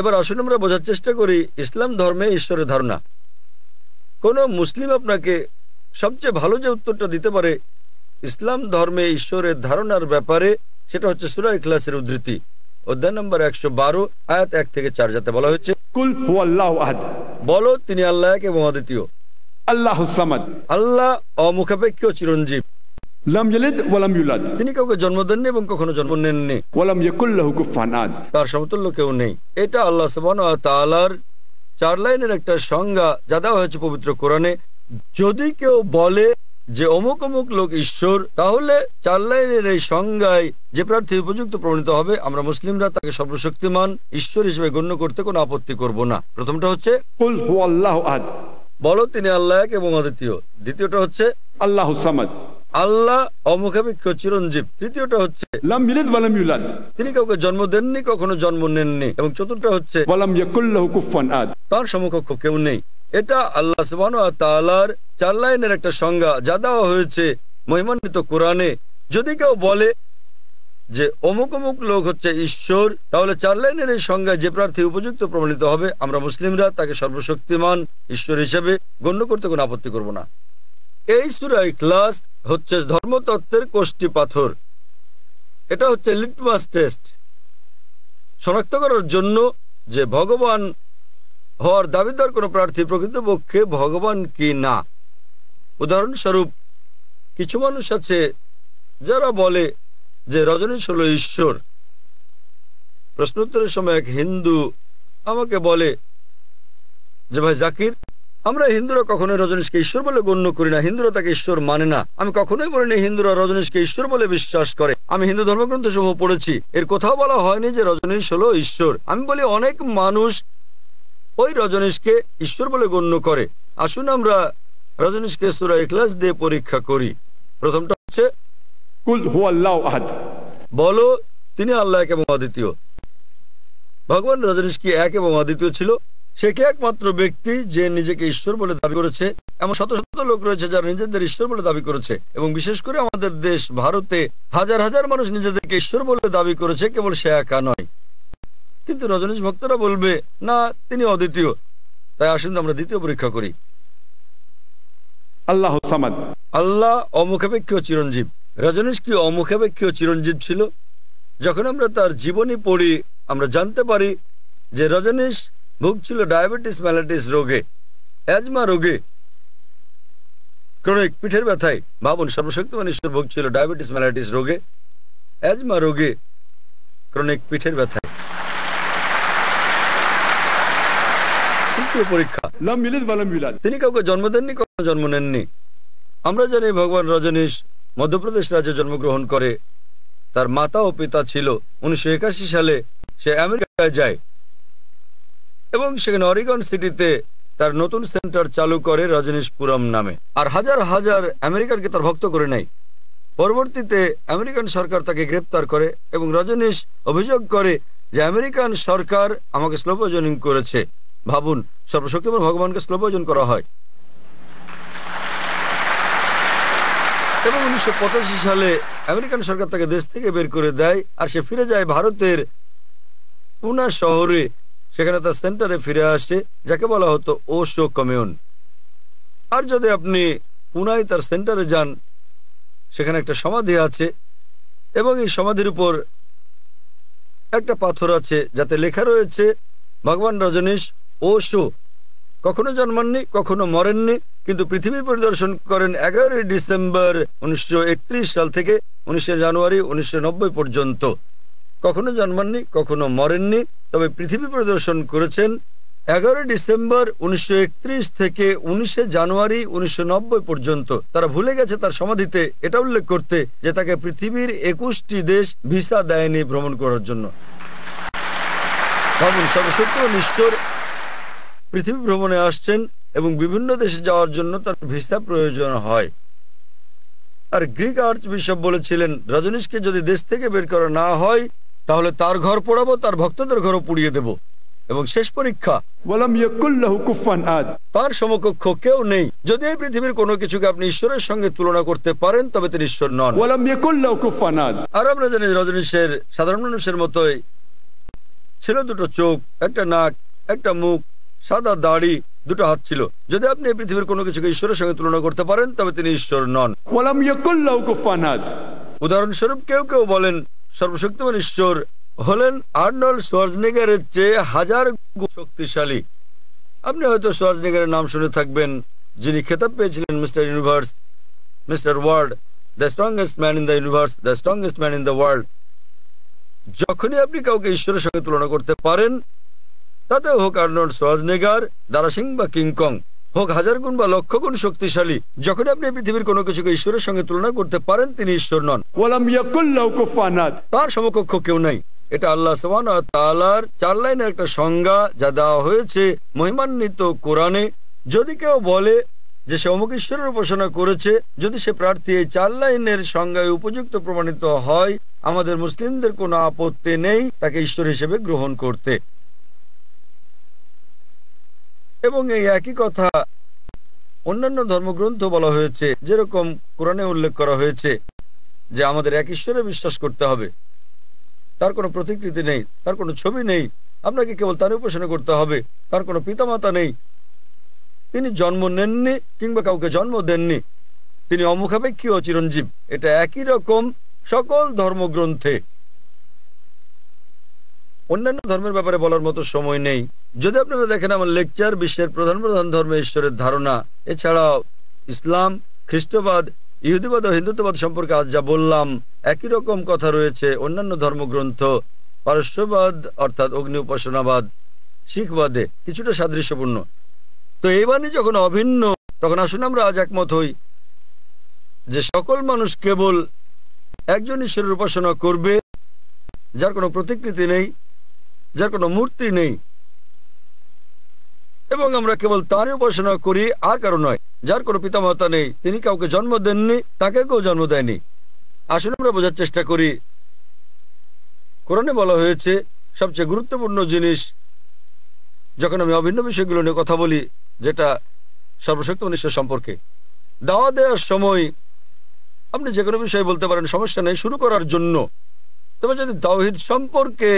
এবার আসুন আমরা বোঝার চেষ্টা করি ইসলাম ধর্মে ঈশ্বরের ধারণা কোন মুসলিম আপনাকে সবচেয়ে ভালো যে উত্তরটা দিতে পারে ইসলাম ধর্মে ঈশ্বরের ধারণার ব্যাপারে সেটা হচ্ছে সুরা ইখলাসের উদ্ধৃতি অধ্যায় নম্বর একশো বারো আয়াত এক থেকে চার যাতে বলা হয়েছে বলো তিনি আল্লাহ এক এবং অদ্বিতীয় আল্লাহ আল্লাহ অমুখাপেক্ষ চিরঞ্জীব তিনি কাউকে জন্ম দেননি এবং কখনো জন্ম নেননি তার সমতুল্য কেউ নেই এটা আল্লাহ চার লাইনের একটা সংজ্ঞা যা দেওয়া হয়েছে পবিত্র কোরআনে যদি কেউ বলে যে অমুক অমুক লোক ঈশ্বর তাহলে চার লাইনের এই সংজ্ঞায় যে প্রার্থী উপযুক্ত প্রণীত হবে আমরা মুসলিমরা তাকে সর্বশক্তিমান ঈশ্বর হিসেবে গণ্য করতে কোনো আপত্তি করব না প্রথমটা হচ্ছে বলো তিনি আল্লাহ এক এবং অদ্বিতীয় দ্বিতীয়টা হচ্ছে আল্লাহ আল্লাহ অমুখাপেক্ষ চিরঞ্জীব তৃতীয়টা হচ্ছে তিনি কাউকে জন্ম দেননি কখনো জন্ম নেননি এবং চতুর্থ হচ্ছে তার সমকক্ষ কেউ নেই এটা আল্লাহ সুবাহর চার লাইনের একটা সংজ্ঞা যা দেওয়া হয়েছে মহিমান্বিত কোরআনে যদি কেউ বলে যে অমুক অমুক লোক হচ্ছে ঈশ্বর তাহলে চার লাইনের এই সংজ্ঞায় যে প্রার্থী উপযুক্ত প্রমাণিত হবে আমরা মুসলিমরা তাকে সর্বশক্তিমান ঈশ্বর হিসেবে গণ্য করতে কোনো আপত্তি করব না এই সুরা ইখলাস হচ্ছে ধর্মতত্ত্বের কোষ্টি পাথর এটা হচ্ছে লিটমাস টেস্ট শনাক্ত করার জন্য যে ভগবান হওয়ার দাবিদার কোনো প্রার্থী প্রকৃতপক্ষে ভগবান কি না উদাহরণস্বরূপ কিছু মানুষ আছে যারা বলে যে রজনীশ হল ঈশ্বর প্রশ্নোত্তরের সময় এক হিন্দু আমাকে বলে যে ভাই জাকির আমরা হিন্দুরা কখনো রজনীশকে ঈশ্বর বলে গণ্য করি না হিন্দুরা তাকে ঈশ্বর মানে না আমি কখনোই বলিনি হিন্দুরা রজনীশকে ঈশ্বর বলে বিশ্বাস করে আমি হিন্দু ধর্মগ্রন্থ সমূহ পড়েছি এর কোথাও বলা হয়নি যে রজনীশ হলো ঈশ্বর আমি বলি অনেক মানুষ ওই রজনীশকে ঈশ্বর বলে গণ্য করে আসুন আমরা রজনীশকে সুরা ইখলাস দিয়ে পরীক্ষা করি প্রথমটা হচ্ছে বলো তিনি আল্লাহ এক এবং অদ্বিতীয় ভগবান রজনীশ কি এক এবং অদ্বিতীয় ছিল সে কি একমাত্র ব্যক্তি যে নিজেকে ঈশ্বর বলে দাবি করেছে এমন শত শত লোক রয়েছে যারা নিজেদের ঈশ্বর বলে দাবি করেছে এবং বিশেষ করে আমাদের দেশ ভারতে হাজার হাজার মানুষ নিজেদেরকে ঈশ্বর বলে দাবি করেছে কেবল সে একা নয় কিন্তু রজনীশ ভক্তরা বলবে না তিনি অদ্বিতীয় তাই আসুন আমরা দ্বিতীয় পরীক্ষা করি আল্লাহ আল্লাহ অমুখাপেক্ষীয় চিরঞ্জীব রজনীশ কি অমুখাপেক্ষীয় চিরঞ্জীব ছিল যখন আমরা তার জীবনী পড়ি আমরা জানতে পারি যে রজনীশ ভুগছিল ডায়াবেটিস ম্যালাটিস রোগে অ্যাজমা রোগে ক্রনিক পিঠের ব্যথায় ভাবুন সর্বশক্তিমান ঈশ্বর ভুগছিল ডায়াবেটিস ম্যালাটিস রোগে অ্যাজমা রোগে ক্রনিক পিঠের ব্যথায় পরীক্ষা তিনি এবং সেখানে অরিগন সিটিতে তার নতুন সেন্টার চালু করে রজনীশপুরম নামে আর হাজার হাজার আমেরিকানকে তার ভক্ত করে নেয় পরবর্তীতে আমেরিকান সরকার তাকে গ্রেপ্তার করে এবং রজনীশ অভিযোগ করে যে আমেরিকান সরকার আমাকে স্লোভোজনিং করেছে ভাবুন সর্বশক্তিমান ভগবানকে স্লোভোজন করা হয় এবং উনিশশো সালে আমেরিকান সরকার তাকে দেশ থেকে বের করে দেয় আর সে ফিরে যায় ভারতের পুনা শহরে সেখানে তার সেন্টারে ফিরে আসে যাকে বলা হতো ওশো কমিউন আর যদি আপনি পুনায় তার সেন্টারে যান সেখানে একটা সমাধি আছে এবং এই সমাধির উপর একটা পাথর আছে যাতে লেখা রয়েছে ভগবান রজনীশ ওশো কখনো জন্মাননি কখনো মরেননি কিন্তু পৃথিবী পরিদর্শন করেন এগারোই ডিসেম্বর উনিশশো সাল থেকে উনিশে জানুয়ারি উনিশশো পর্যন্ত কখনো জন্মাননি কখনো মরেননি তবে পৃথিবী প্রদর্শন করেছেন এগারোই ডিসেম্বর উনিশশো থেকে উনিশে জানুয়ারি উনিশশো পর্যন্ত তারা ভুলে গেছে তার সমাধিতে এটা উল্লেখ করতে যে তাকে পৃথিবীর একুশটি দেশ ভিসা দেয়নি ভ্রমণ করার জন্য পৃথিবী ভ্রমণে আসছেন এবং বিভিন্ন দেশে যাওয়ার জন্য তার ভিসা প্রয়োজন হয় আর গ্রিক আর্চ বিশপ বলেছিলেন রজনীশকে যদি দেশ থেকে বের করা না হয় তাহলে তার ঘর পোড়াবো তার ভক্তদের ঘরও পুড়িয়ে দেব এবং শেষ পরীক্ষা তার সমকক্ষ কেউ নেই যদি এই পৃথিবীর কোনো কিছুকে আপনি ঈশ্বরের সঙ্গে তুলনা করতে পারেন তবে তিনি ঈশ্বর নন আর আমরা জানি রজনীশের সাধারণ মানুষের মতোই ছিল দুটো চোখ একটা নাক একটা মুখ সাদা দাড়ি দুটো হাত ছিল যদি আপনি পৃথিবীর কোনো কিছুকে ঈশ্বরের সঙ্গে তুলনা করতে পারেন তবে তিনি ঈশ্বর নন উদাহরণস্বরূপ কেউ কেউ বলেন সর্বশক্তিমান ঈশ্বর হলেন আর্নল সোয়ার্জনেগার এর চেয়ে হাজার শক্তিশালী আপনি হয়তো সোয়ার্জনেগার নাম শুনে থাকবেন যিনি খেতাব পেয়েছিলেন mister universe mister world the strongest man in the universe the strongest man in the world যখনই আপনি কাউকে ঈশ্বরের সঙ্গে তুলনা করতে পারেন তাতে হোক আর্নল্ড সোয়ার্জনেগার দারাসিং বা কিংকং হোক হাজার গুণ বা লক্ষ গুণ শক্তিশালী যখন আপনি পৃথিবীর কোনো কিছুকে ঈশ্বরের সঙ্গে তুলনা করতে পারেন তিনি ঈশ্বর নন তার সমকক্ষ কেউ নাই এটা আল্লাহ তালার চার লাইনের একটা সংজ্ঞা যা দেওয়া হয়েছে মহিমান্বিত কোরআনে যদি কেউ বলে যে সে অমুক ঈশ্বরের উপাসনা করেছে যদি সে প্রার্থী এই চার লাইনের সংজ্ঞায় উপযুক্ত প্রমাণিত হয় আমাদের মুসলিমদের কোনো আপত্তি নেই তাকে ঈশ্বর হিসেবে গ্রহণ করতে এবং এই একই কথা অন্যান্য ধর্মগ্রন্থ বলা হয়েছে যেরকম কোরআনে উল্লেখ করা হয়েছে যে আমাদের এক ঈশ্বরে বিশ্বাস করতে হবে তার কোনো প্রতিকৃতি নেই তার কোনো ছবি নেই আপনাকে কেবল তার উপাসনা করতে হবে তার কোনো পিতামাতা নেই তিনি জন্ম নেননি কিংবা কাউকে জন্ম দেননি তিনি অমুখাপেক্ষীয় চিরঞ্জীব এটা একই রকম সকল ধর্মগ্রন্থে অন্যান্য ধর্মের ব্যাপারে বলার মতো সময় নেই যদি আপনারা দেখেন আমার লেকচার বিশ্বের প্রধান প্রধান ধর্মে ঈশ্বরের ধারণা এছাড়াও ইসলাম খ্রিস্টবাদ ইহুদিবাদ ও হিন্দুত্ববাদ সম্পর্কে আজ যা বললাম একই রকম কথা রয়েছে অন্যান্য ধর্মগ্রন্থ পারস্যবাদ অর্থাৎ অগ্নি উপাসনাবাদ শিখবাদে কিছুটা সাদৃশ্যপূর্ণ তো এই বাণী যখন অভিন্ন তখন আসুন আমরা আজ একমত হই যে সকল মানুষ কেবল একজন ঈশ্বরের উপাসনা করবে যার কোনো প্রতিকৃতি নেই যার কোনো মূর্তি নেই এবং আমরা কেবল তারই উপাসনা করি আর কারো নয় যার কোনো পিতামাতা নেই তিনি কাউকে জন্ম দেননি তাকে কেউ জন্ম দেয়নি আসলে আমরা বোঝার চেষ্টা করি কোরআনে বলা হয়েছে সবচেয়ে গুরুত্বপূর্ণ জিনিস যখন আমি অভিন্ন বিষয়গুলো নিয়ে কথা বলি যেটা সর্বশক্ত মনীষের সম্পর্কে দাওয়া দেওয়ার সময় আপনি যে কোনো বিষয়ে বলতে পারেন সমস্যা নেই শুরু করার জন্য তবে যদি দাওহিদ সম্পর্কে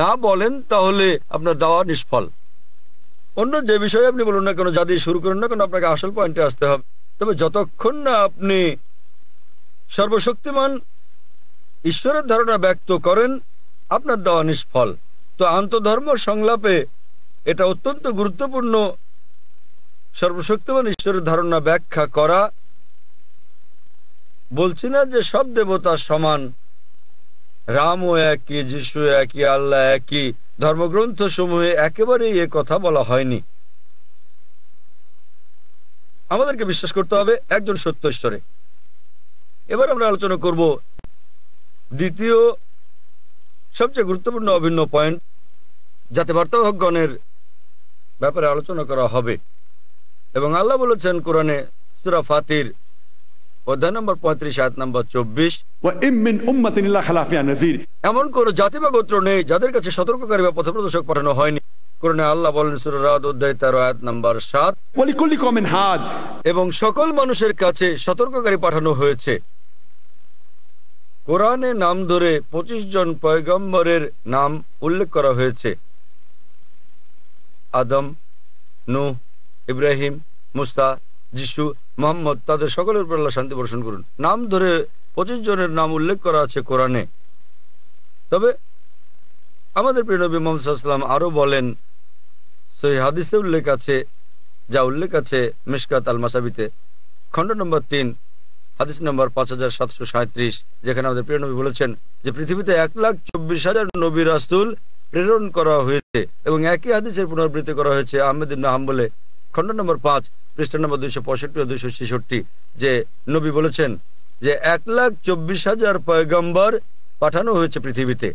না বলেন তাহলে আপনার দাওয়া নিষ্ফল অন্য যে বিষয়ে আপনি বলুন না কেন যা দিয়ে শুরু করুন না কেন আপনাকে আসল পয়েন্টে আসতে হবে তবে যতক্ষণ না আপনি সর্বশক্তিমান ঈশ্বরের ধারণা ব্যক্ত করেন আপনার দেওয়া নিষ্ফল তো আন্তধর্ম সংলাপে এটা অত্যন্ত গুরুত্বপূর্ণ সর্বশক্তিমান ঈশ্বরের ধারণা ব্যাখ্যা করা বলছি না যে সব দেবতা সমান রামও একই যিশু একই আল্লাহ একই ধর্মগ্রন্থ সমূহে একেবারেই এ কথা বলা হয়নি আমাদেরকে বিশ্বাস করতে হবে একজন সত্য ঈশ্বরে এবার আমরা আলোচনা করব দ্বিতীয় সবচেয়ে গুরুত্বপূর্ণ অভিন্ন পয়েন্ট যাতে বার্তাভগণের ব্যাপারে আলোচনা করা হবে এবং আল্লাহ বলেছেন কোরআনে সুরা ফাতির অধ্যায় নম্বর পঁয়ত্রিশ আয়াত নম্বর চব্বিশ এমন কোন জাতি বা গোত্র নেই যাদের কাছে সতর্ককারী বা পথপ্রদর্শক পাঠানো হয়নি কোরআনে আল্লাহ বলেন অধ্যায় তেরো আয়াত সাত এবং সকল মানুষের কাছে সতর্ককারী পাঠানো হয়েছে কোরআনে নাম ধরে পঁচিশ জন পয়গম্বরের নাম উল্লেখ করা হয়েছে আদম নু ইব্রাহিম মুস্তা যিশু মোহাম্মদ তাদের সকলের উপর আল্লাহ শান্তি বর্ষণ করুন নাম ধরে পঁচিশ জনের নাম উল্লেখ করা আছে কোরআনে তবে আমাদের প্রিয়নবী মোহাম্মদাম আরো বলেন সেই হাদিসে উল্লেখ আছে যা উল্লেখ আছে মিসকাত আল মাসাবিতে খণ্ড নম্বর তিন হাদিস নম্বর পাঁচ হাজার সাতশো সাঁত্রিশ যেখানে আমাদের প্রিয়নবী বলেছেন যে পৃথিবীতে এক লাখ চব্বিশ হাজার নবীর রাস্তুল প্রেরণ করা হয়েছে এবং একই হাদিসের পুনরাবৃত্তি করা হয়েছে আহমেদিন ইবনা বলে খণ্ড নম্বর পাঁচ পৃষ্ঠা নম্বর দুইশো পঁয়ষট্টি ও দুইশো ছেষট্টি যে নবী বলেছেন যে এক লাখ চব্বিশ হাজার পয়গম্বর পাঠানো হয়েছে পৃথিবীতে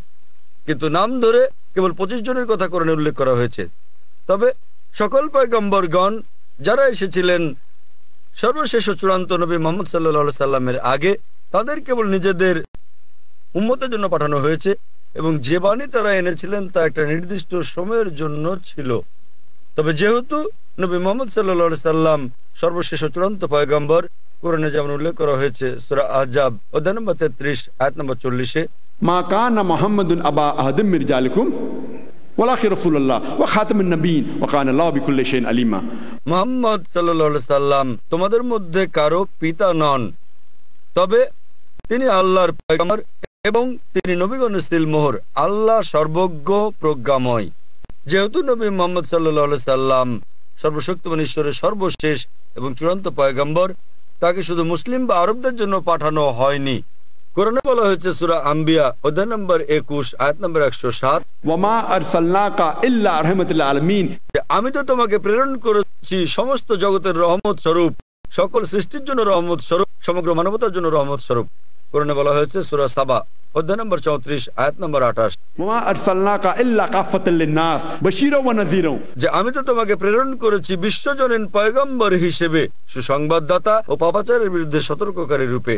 কিন্তু নাম ধরে কেবল পঁচিশ জনের কথা করে উল্লেখ করা হয়েছে তবে সকল পয়গম্বরগণ যারা এসেছিলেন সর্বশেষ ও চূড়ান্ত নবী মোহাম্মদ সাল্লা সাল্লামের আগে তাদের কেবল নিজেদের উন্মতের জন্য পাঠানো হয়েছে এবং যে বাণী তারা এনেছিলেন তা একটা নির্দিষ্ট সময়ের জন্য ছিল তবে যেহেতু নবী মোহাম্মদ সাল্লা সাল্লাম সর্বশেষ চূড়ান্ত পয়গম্বর কোরআনে যেমন উল্লেখ করা হয়েছে সুরা আজাব অধ্যায় নম্বর তেত্রিশ আয়াত নম্বর চল্লিশে মা মোহাম্মদ আবা তোমাদের মধ্যে কারো পিতা নন তবে তিনি আল্লাহর এবং তিনি নবীগণ মোহর আল্লাহ সর্বজ্ঞ প্রজ্ঞাময় যেহেতু নবী মোহাম্মদ সাল্লা সাল্লাম সর্বশক্তিমান ঈশ্বরের সর্বশেষ এবং চূড়ান্ত পয়গম্বর তাকে শুধু মুসলিম বা আরবদের জন্য পাঠানো হয়নি কোরআনে বলা হয়েছে সুরা আম্বিয়া অধ্যায় নম্বর একুশ আয়াত নম্বর একশো সাত আমি তো তোমাকে প্রেরণ করেছি সমস্ত জগতের রহমত স্বরূপ সকল সৃষ্টির জন্য রহমত স্বরূপ সমগ্র মানবতার জন্য রহমত স্বরূপ কোরআনে বলা হয়েছে সুরা সাবা অধ্যায় নম্বর চৌত্রিশ আয়াত নম্বর আঠাশ যে আমি তো তোমাকে প্রেরণ করেছি বিশ্বজনীন পয়গম্বর হিসেবে সুসংবাদদাতা ও পাপাচারের বিরুদ্ধে সতর্ককারী রূপে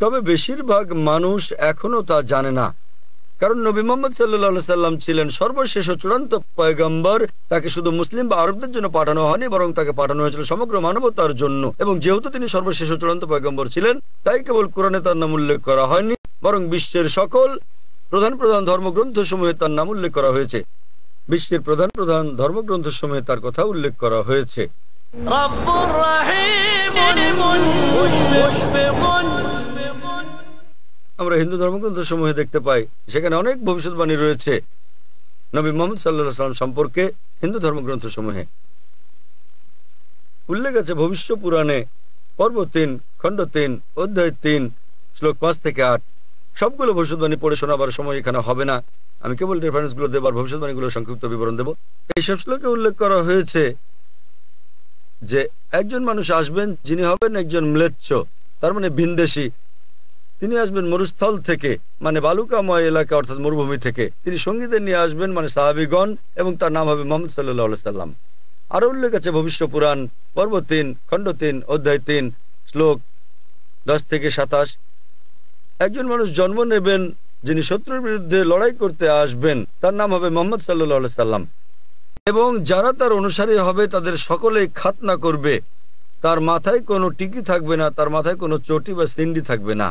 তবে বেশিরভাগ মানুষ এখনো তা জানে না কারণ নবী মোহাম্মদ সাল্লা সাল্লাম ছিলেন সর্বশেষ ও চূড়ান্ত পয়গম্বর তাকে শুধু মুসলিম বা আরবদের জন্য পাঠানো হয়নি বরং তাকে পাঠানো হয়েছিল সমগ্র মানবতার জন্য এবং যেহেতু তিনি সর্বশেষ ও চূড়ান্ত পয়গম্বর ছিলেন তাই কেবল কোরআনে তার নাম উল্লেখ করা হয়নি বরং বিশ্বের সকল প্রধান প্রধান ধর্মগ্রন্থ সমূহে তার নাম উল্লেখ করা হয়েছে বিশ্বের প্রধান প্রধান ধর্মগ্রন্থ সমূহে তার কথা উল্লেখ করা হয়েছে রাব্বুর রাহিম মুশফিকুন আমরা হিন্দু ধর্মগ্রন্থ সমূহে দেখতে পাই সেখানে অনেক ভবিষ্যৎবাণী রয়েছে নবী মোহাম্মদ সাল্লা সাল্লাম সম্পর্কে হিন্দু ধর্মগ্রন্থ সমূহে উল্লেখ আছে ভবিষ্য পুরাণে পর্ব তিন খণ্ড তিন অধ্যায় তিন শ্লোক পাঁচ থেকে আট সবগুলো ভবিষ্যৎবাণী পড়ে শোনাবার সময় এখানে হবে না আমি কেবল রেফারেন্সগুলো দেবার ভবিষ্যৎবাণীগুলো সংক্ষিপ্ত বিবরণ দেব এই সব শ্লোকে উল্লেখ করা হয়েছে যে একজন মানুষ আসবেন যিনি হবেন একজন ম্লেচ্ছ তার মানে ভিনদেশি তিনি আসবেন মরুস্থল থেকে মানে বালুকাময় এলাকা অর্থাৎ মরুভূমি থেকে তিনি সঙ্গীদের নিয়ে আসবেন মানে সাহাবিগণ এবং তার নাম হবে মোহাম্মদ সাল্লা সাল্লাম আরও উল্লেখ আছে ভবিষ্য পুরাণ পর্ব তিন খণ্ড তিন অধ্যায় তিন শ্লোক দশ থেকে সাতাশ একজন মানুষ জন্ম নেবেন যিনি শত্রুর বিরুদ্ধে লড়াই করতে আসবেন তার নাম হবে মোহাম্মদ সাল্লাহ সাল্লাম এবং যারা তার অনুসারী হবে তাদের সকলেই খাতনা করবে তার মাথায় কোনো টিকি থাকবে না তার মাথায় কোনো চটি বা সিন্ডি থাকবে না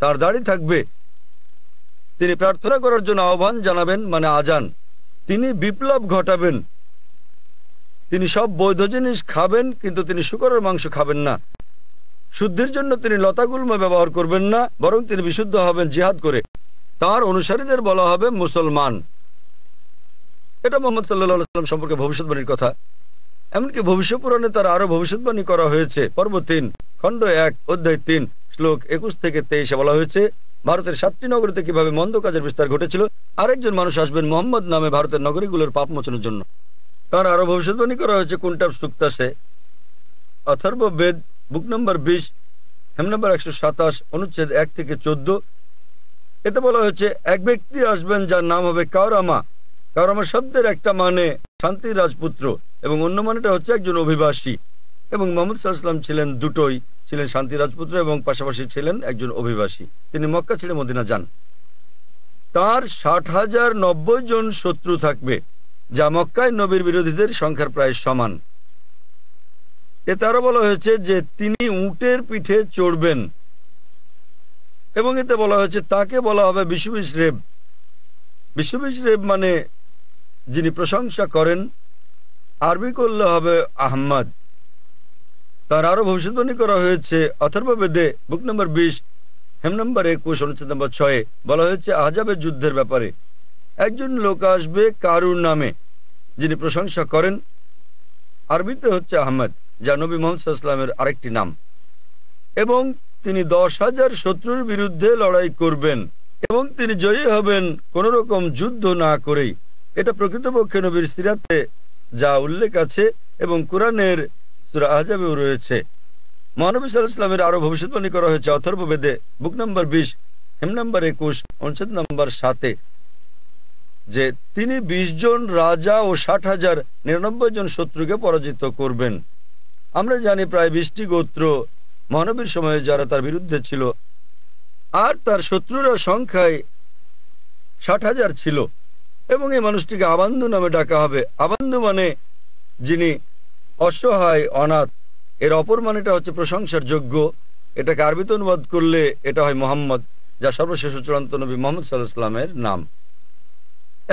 তার দাড়ি থাকবে তিনি প্রার্থনা করার জন্য আহ্বান জানাবেন মানে আজান তিনি বিপ্লব ঘটাবেন তিনি সব বৈধ জিনিস খাবেন কিন্তু তিনি শুকরের মাংস খাবেন না শুদ্ধির জন্য তিনি লতাগুল্ম ব্যবহার করবেন না বরং তিনি বিশুদ্ধ হবেন জিহাদ করে তার অনুসারীদের বলা হবে মুসলমান এটা মোহাম্মদ সাল্লাহ সাল্লাম সম্পর্কে ভবিষ্যৎবাণীর কথা এমনকি ভবিষ্য পুরাণে তার আরো ভবিষ্যৎবাণী করা হয়েছে পর্ব তিন খণ্ড এক অধ্যায় তিন শ্লোক একুশ থেকে তেইশে বলা হয়েছে ভারতের সাতটি নগরীতে কিভাবে মন্দ কাজের বিস্তার ঘটেছিল আরেকজন মানুষ আসবেন মোহাম্মদ নামে ভারতের নগরীগুলোর পাপ মোচনের জন্য তার আরো ভবিষ্যৎবাণী করা হয়েছে সুক্তা সুক্তাসে অথর্ব বেদ বুক নম্বর বিশ হেম নম্বর একশো সাতাশ অনুচ্ছেদ এক থেকে চোদ্দ এতে বলা হয়েছে এক ব্যক্তি আসবেন যার নাম হবে কাউরামা কাউরামা শব্দের একটা মানে শান্তির রাজপুত্র এবং অন্য মানেটা হচ্ছে একজন অভিবাসী এবং মোহাম্মদ সাল্লাম ছিলেন দুটোই ছিলেন শান্তি রাজপুত্র এবং পাশাপাশি ছিলেন একজন অভিবাসী তিনি মক্কা ছেড়ে মদিনা যান তার ষাট হাজার নব্বই জন শত্রু থাকবে যা মক্কায় নবীর বিরোধীদের সংখ্যার প্রায় সমান এতে তারও বলা হয়েছে যে তিনি উটের পিঠে চড়বেন এবং এতে বলা হয়েছে তাকে বলা হবে রেব বিশ্ববিশ রেব মানে যিনি প্রশংসা করেন আরবি করলে হবে আহম্মদ তার আরো ভবিষ্যৎবাণী করা হয়েছে অথর্ববেদে বুক নম্বর বিশ হেম নম্বর একুশ অনুচ্ছেদ নম্বর ছয়ে বলা হয়েছে আহজাবের যুদ্ধের ব্যাপারে একজন লোক আসবে কারুর নামে যিনি প্রশংসা করেন আরবিতে হচ্ছে আহমেদ যা নবী মোহাম্মদ ইসলামের আরেকটি নাম এবং তিনি দশ হাজার শত্রুর বিরুদ্ধে লড়াই করবেন এবং তিনি জয়ী হবেন কোন রকম যুদ্ধ না করেই এটা প্রকৃতপক্ষে নবীর সিরাতে যা উল্লেখ আছে এবং কোরআনের সুরা আহজাবেও রয়েছে মহানবী ইসলামের আরো ভবিষ্যৎবাণী করা হয়েছে অথর্ব বেদে বুক নম্বর বিশ হেম নম্বর একুশ অনুচ্ছেদ নম্বর সাতে যে তিনি ২০ জন রাজা ও ষাট হাজার নিরানব্বই জন শত্রুকে পরাজিত করবেন আমরা জানি প্রায় বিশটি গোত্র মহানবীর সময়ে যারা তার বিরুদ্ধে ছিল আর তার শত্রুরা সংখ্যায় ষাট হাজার ছিল এবং এই মানুষটিকে আবান্ধু নামে ডাকা হবে আবান্ধু মানে যিনি অসহায় অনাথ এর অপর মানেটা হচ্ছে প্রশংসার যোগ্য এটাকে আরবিত অনুবাদ করলে এটা হয় মোহাম্মদ যা সর্বশেষ চূড়ান্ত নবী মোহাম্মদ সাল্লাহ ইসলামের নাম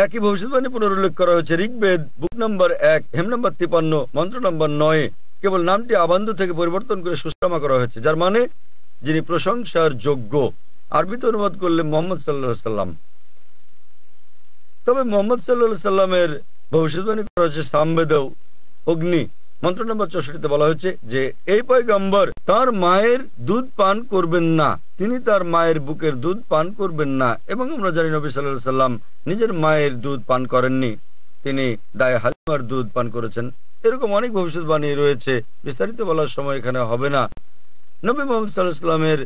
একই ভবিষ্যৎবাণী পুনরুল্লেখ করা হয়েছে ঋগ্বেদ বুক নম্বর এক হেম নম্বর তিপান্ন মন্ত্র নম্বর নয় কেবল নামটি আবান্ধু থেকে পরিবর্তন করে সুস্থামা করা হয়েছে যার মানে যিনি প্রশংসার যোগ্য আরবিত অনুবাদ করলে মোহাম্মদ সাল্লাহ সাল্লাম তবে মোহাম্মদ সাল্লা সাল্লামের ভবিষ্যৎবাণী করা হয়েছে সামবেদেও অগ্নি মন্ত্র নম্বর চৌষট্টিতে বলা হয়েছে যে এই পয়গম্বর তার মায়ের দুধ পান করবেন না তিনি তার মায়ের বুকের দুধ পান করবেন না এবং আমরা জানি নবী সাল্লাহ সাল্লাম নিজের মায়ের দুধ পান করেননি তিনি দায় হালিমার দুধ পান করেছেন এরকম অনেক ভবিষ্যৎবাণী রয়েছে বিস্তারিত বলার সময় এখানে হবে না নবী মোহাম্মদ সাল্লাহ সাল্লামের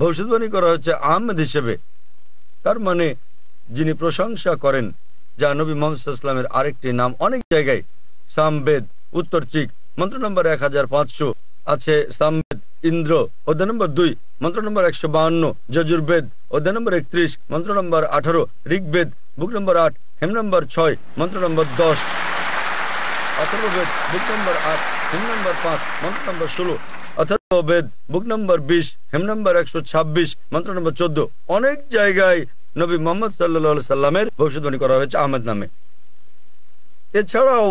ভবিষ্যৎবাণী করা হয়েছে আহমেদ হিসেবে তার মানে যিনি প্রশংসা করেন যা নবী মোহাম্মদের আরেকটি নাম অনেক জায়গায় সামবেদ উত্তর চিক মন্ত্র নম্বর এক হাজার পাঁচশো আছে সামবেদ ইন্দ্র অধ্যায় নম্বর দুই মন্ত্র নম্বর একশো বাহান্ন যজুর্বেদ অধ্যায় নম্বর একত্রিশ মন্ত্র নম্বর আঠারো ঋগ্বেদ বুক নম্বর আট হেম নম্বর ছয় মন্ত্র নম্বর দশ বুক নম্বর আট হেম নম্বর পাঁচ মন্ত্র নম্বর ষোলো অথর্ববেদ বুক নম্বর বিশ হেম নম্বর একশো ছাব্বিশ মন্ত্র নম্বর চোদ্দ অনেক জায়গায় নবী মোহাম্মদ সাল্লা সাল্লামের ভবিষ্যৎবাণী করা হয়েছে আহমেদ নামে এছাড়াও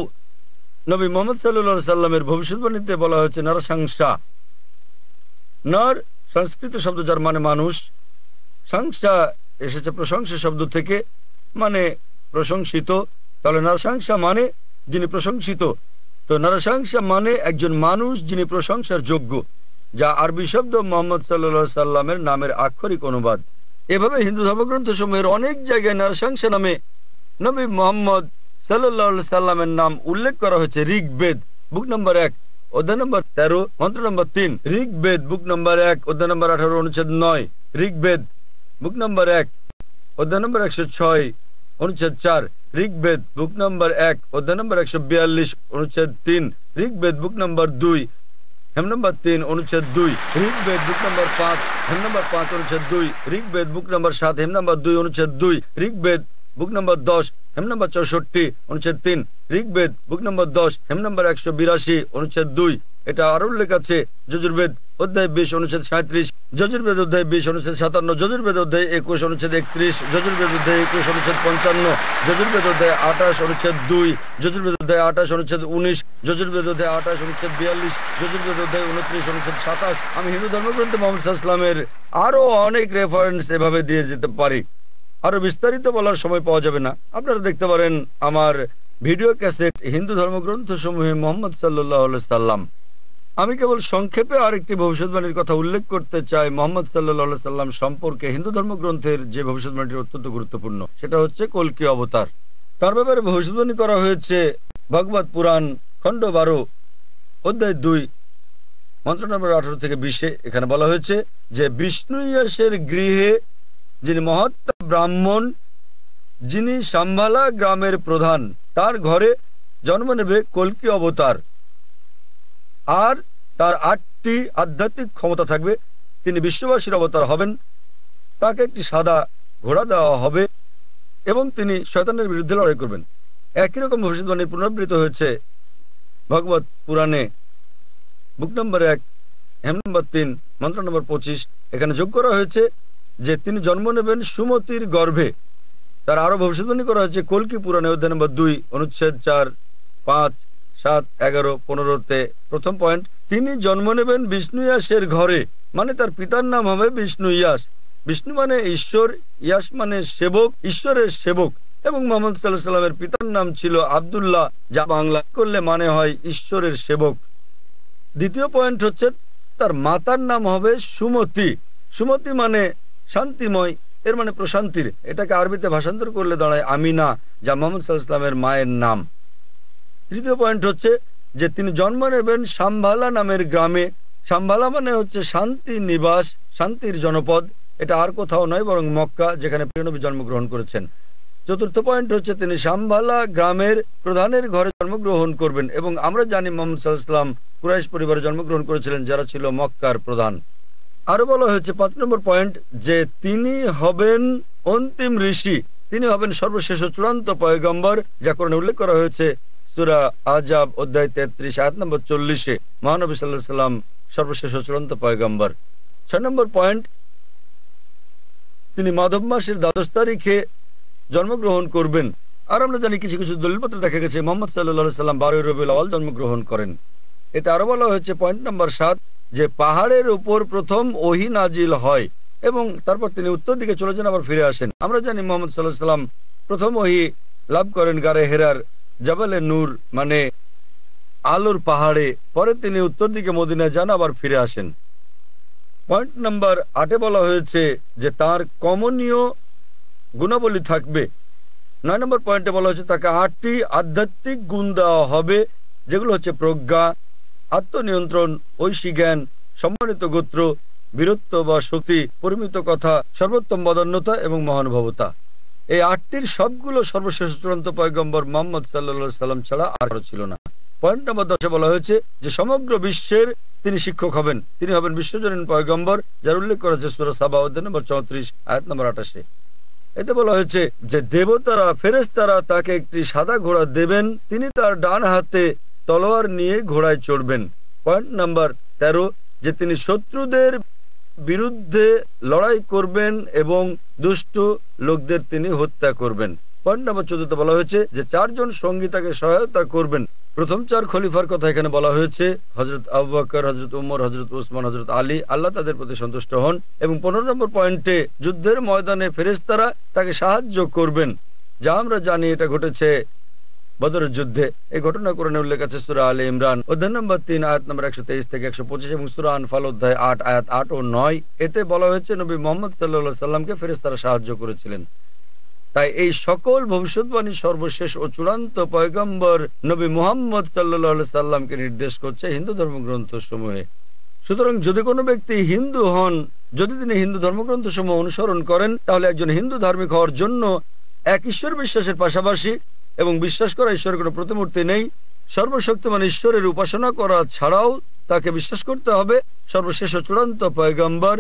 নবী মোহাম্মদ সাল্লা সাল্লামের ভবিষ্যৎবাণীতে বলা হয়েছে নরসাংসা নর সংস্কৃত শব্দ যার মানে মানুষ সংসা এসেছে প্রশংসা শব্দ থেকে মানে প্রশংসিত তাহলে নরসাংসা মানে যিনি প্রশংসিত তো নরসাংসা মানে একজন মানুষ যিনি প্রশংসার যোগ্য যা আরবি শব্দ মোহাম্মদ সাল্লা সাল্লামের নামের আক্ষরিক অনুবাদ এভাবে হিন্দু ধর্মগ্রন্থ সময়ের অনেক জায়গায় নারসাংস নামে নবী মোহাম্মদ সাল্লা সাল্লামের নাম উল্লেখ করা হয়েছে ঋগ্বেদ বুক নম্বর এক অধ্যায় নম্বর তেরো মন্ত্র নম্বর তিন ঋগ্বেদ বুক নম্বর এক অধ্যায় নম্বর আঠারো অনুচ্ছেদ নয় ঋগ্বেদ বুক নম্বর এক অধ্যায় নম্বর একশো ছয় অনুচ্ছেদ চার ঋগ্বেদ বুক নম্বর এক অধ্যায় নম্বর একশো বিয়াল্লিশ অনুচ্ছেদ তিন ঋগ্বেদ বুক নম্বর দুই অনুচ্ছেদ দুই বুক পাঁচ হেম পাঁচ অনুচ্ছেদ দুই বুক সাত হেম দুই অনুচ্ছেদ দুই বুক নম্বর দশ হেম চৌষট্টি অনুচ্ছেদ তিন বুক নম্বর দশ হেম একশো বিরাশি অনুচ্ছেদ দুই এটা আরো উল্লেখ আছে যজুর্বেদ অধ্যায় বিশ অনুচ্ছেদ সাঁত্রিশ যজুর্বেদ অধ্যায় বিশ অনুচ্ছেদ সাতান্ন যজুর্বেদ অধ্যায় একুশ অনুচ্ছেদ একত্রিশ যজুর্বেদ অধ্যায় একুশ অনুচ্ছেদ পঞ্চান্ন যজুর্বেদ অধ্যায় আঠাশ অনুচ্ছেদ দুই যজুর্বেদ অধ্যায় আঠাশ অনুচ্ছেদ উনিশ যজুর্বেদ অধ্যায় আঠাশ অনুচ্ছেদ বিয়াল্লিশ যজুর্বেদ অধ্যায় উনত্রিশ অনুচ্ছেদ সাতাশ আমি হিন্দু ধর্মগ্রন্থ মোহাম্মদ ইসলামের আরও অনেক রেফারেন্স এভাবে দিয়ে যেতে পারি আরও বিস্তারিত বলার সময় পাওয়া যাবে না আপনারা দেখতে পারেন আমার ভিডিও ক্যাসেট হিন্দু ধর্মগ্রন্থ সমূহে মোহাম্মদ সাল্লাহ সাল্লাম আমি কেবল সংক্ষেপে আরেকটি ভবিষ্যৎবাণীর কথা উল্লেখ করতে চাই মোহাম্মদ সাল্লা সাল্লাম সম্পর্কে হিন্দু ধর্মগ্রন্থের যে ভবিষ্যৎবাণীটি অত্যন্ত গুরুত্বপূর্ণ সেটা হচ্ছে কলকি অবতার তার ব্যাপারে ভবিষ্যৎবাণী করা হয়েছে ভগবত পুরাণ খণ্ড বারো অধ্যায় দুই মন্ত্র নম্বর আঠারো থেকে বিশে এখানে বলা হয়েছে যে বিষ্ণু ইয়াসের গৃহে যিনি মহাত্মা ব্রাহ্মণ যিনি সাম্ভালা গ্রামের প্রধান তার ঘরে জন্ম নেবে কলকি অবতার আর তার আটটি আধ্যাত্মিক ক্ষমতা থাকবে তিনি বিশ্ববাসীর অবতার হবেন তাকে একটি সাদা ঘোড়া দেওয়া হবে এবং তিনি শয়তানের বিরুদ্ধে লড়াই করবেন একই রকম ভবিষ্যৎবাণী পুনরাবৃত হয়েছে ভগবত পুরাণে বুক নম্বর এক হেম নম্বর তিন মন্ত্র নম্বর পঁচিশ এখানে যোগ করা হয়েছে যে তিনি জন্ম নেবেন সুমতির গর্ভে তার আরও ভবিষ্যৎবাণী করা হয়েছে কলকি পুরাণে অধ্যায় নম্বর দুই অনুচ্ছেদ চার পাঁচ সাত এগারো পনেরোতে প্রথম পয়েন্ট তিনি জন্ম নেবেন বিষ্ণু ইয়াসের ঘরে মানে তার পিতার নাম হবে বিষ্ণু ইয়াস বিষ্ণু মানে ঈশ্বর ইয়াস মানে সেবক ঈশ্বরের সেবক এবং মোহাম্মদ সাল্লাহ সাল্লামের পিতার নাম ছিল আবদুল্লাহ যা বাংলা করলে মানে হয় ঈশ্বরের সেবক দ্বিতীয় পয়েন্ট হচ্ছে তার মাতার নাম হবে সুমতি সুমতি মানে শান্তিময় এর মানে প্রশান্তির এটাকে আরবিতে ভাষান্তর করলে দাঁড়ায় আমিনা যা মোহাম্মদ সাল্লাহ সাল্লামের মায়ের নাম তৃতীয় পয়েন্ট হচ্ছে যে তিনি জন্ম নেবেন সাম্ভালা নামের গ্রামে সাম্ভালা মানে হচ্ছে শান্তি নিবাস শান্তির জনপদ এটা আর কোথাও নয় বরং মক্কা যেখানে প্রিয়নবী জন্মগ্রহণ করেছেন চতুর্থ পয়েন্ট হচ্ছে তিনি সাম্ভালা গ্রামের প্রধানের ঘরে জন্মগ্রহণ করবেন এবং আমরা জানি মোহাম্মদ সাল্লাম কুরাইশ পরিবারে জন্মগ্রহণ করেছিলেন যারা ছিল মক্কার প্রধান আরো বলা হয়েছে পাঁচ নম্বর পয়েন্ট যে তিনি হবেন অন্তিম ঋষি তিনি হবেন সর্বশেষ চূড়ান্ত পয়গম্বর যা করে উল্লেখ করা হয়েছে সুরা আজাব অধ্যায় তেত্রিশ আট নম্বর চল্লিশে মহানবী সাল্লাহ সাল্লাম সর্বশেষ চূড়ান্ত পয়গম্বর ছয় নম্বর পয়েন্ট তিনি মাধব মাসের দ্বাদশ তারিখে জন্মগ্রহণ করবেন আর আমরা জানি কিছু কিছু দলিলপত্র দেখা গেছে মোহাম্মদ সাল্লা সাল্লাম বারোই রবি আওয়াল জন্মগ্রহণ করেন এতে আরো বলা হয়েছে পয়েন্ট নম্বর সাত যে পাহাড়ের উপর প্রথম ওহি নাজিল হয় এবং তারপর তিনি উত্তর দিকে চলে যান আবার ফিরে আসেন আমরা জানি মোহাম্মদ সাল্লাহ সাল্লাম প্রথম ওহি লাভ করেন গারে হেরার জবালে নূর মানে আলোর পাহাড়ে পরে তিনি উত্তর দিকে মদিনায় যান আবার ফিরে আসেন পয়েন্ট নাম্বার আটে বলা হয়েছে যে তার কমনীয় গুণাবলী থাকবে নয় নম্বর পয়েন্টে বলা হয়েছে তাকে আটটি আধ্যাত্মিক গুণ দেওয়া হবে যেগুলো হচ্ছে প্রজ্ঞা আত্মনিয়ন্ত্রণ ঐশী জ্ঞান সম্মানিত গোত্র বীরত্ব বা শক্তি পরিমিত কথা সর্বোত্তম বদান্যতা এবং মহানুভবতা এই আটটির সবগুলো সর্বশেষ চূড়ান্ত পয়গম্বর মোহাম্মদ সাল্লা সাল্লাম ছাড়া আরও ছিল না পয়েন্ট নম্বর দশে বলা হয়েছে যে সমগ্র বিশ্বের তিনি শিক্ষক হবেন তিনি হবেন বিশ্বজনীন পয়গম্বর যার উল্লেখ করা হয়েছে সুরা সাবা উদ্দিন নম্বর চৌত্রিশ আয়াত নম্বর আঠাশে এতে বলা হয়েছে যে দেবতারা ফেরেস্তারা তাকে একটি সাদা ঘোড়া দেবেন তিনি তার ডান হাতে তলোয়ার নিয়ে ঘোড়ায় চড়বেন পয়েন্ট নাম্বার তেরো যে তিনি শত্রুদের বিরুদ্ধে লড়াই করবেন এবং দুষ্ট লোকদের তিনি হত্যা করবেন পয়েন্ট নম্বর চোদ্দতে বলা হয়েছে যে চারজন সঙ্গী তাকে সহায়তা করবেন প্রথম চার খলিফার কথা এখানে বলা হয়েছে হজরত আবু হজরত উমর হজরত উসমান হজরত আলী আল্লাহ তাদের প্রতি সন্তুষ্ট হন এবং পনেরো নম্বর পয়েন্টে যুদ্ধের ময়দানে ফেরেস্তারা তাকে সাহায্য করবেন যা আমরা জানি এটা ঘটেছে বদরের যুদ্ধে এই ঘটনা করে উল্লেখ আছে সুরা আলী ইমরান অধ্যায় নম্বর তিন আয়াত নম্বর একশো তেইশ থেকে একশো পঁচিশ এবং সুরা আনফাল অধ্যায় আট আয়াত আট ও নয় এতে বলা হয়েছে নবী মোহাম্মদ সাল্লা সাল্লামকে ফেরেস্তারা সাহায্য করেছিলেন তাই এই সকল ভবিষ্যৎবাণী সর্বশেষ ও চূড়ান্ত পয়গম্বর নবী মোহাম্মদ সাল্লা সাল্লামকে নির্দেশ করছে হিন্দু ধর্মগ্রন্থ সমূহে সুতরাং যদি কোনো ব্যক্তি হিন্দু হন যদি তিনি হিন্দু ধর্মগ্রন্থ সমূহ অনুসরণ করেন তাহলে একজন হিন্দু ধার্মিক হওয়ার জন্য এক ঈশ্বর বিশ্বাসের পাশাপাশি এবং বিশ্বাস করা ঈশ্বরের কোনো প্রতিমূর্তি নেই সর্বশক্তিমান ঈশ্বরের উপাসনা করা ছাড়াও তাকে বিশ্বাস করতে হবে সর্বশেষ চূড়ান্ত পয়গম্বর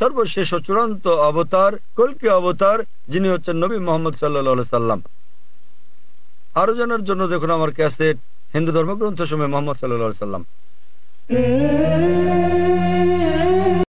সর্বশেষ চূড়ান্ত অবতার কলকি অবতার যিনি হচ্ছেন নবী মোহাম্মদ সাল্লা সাল্লাম আরো জানার জন্য দেখুন আমার ক্যাসেট হিন্দু ধর্মগ্রন্থ সময় মোহাম্মদ সাল্লা সাল্লাম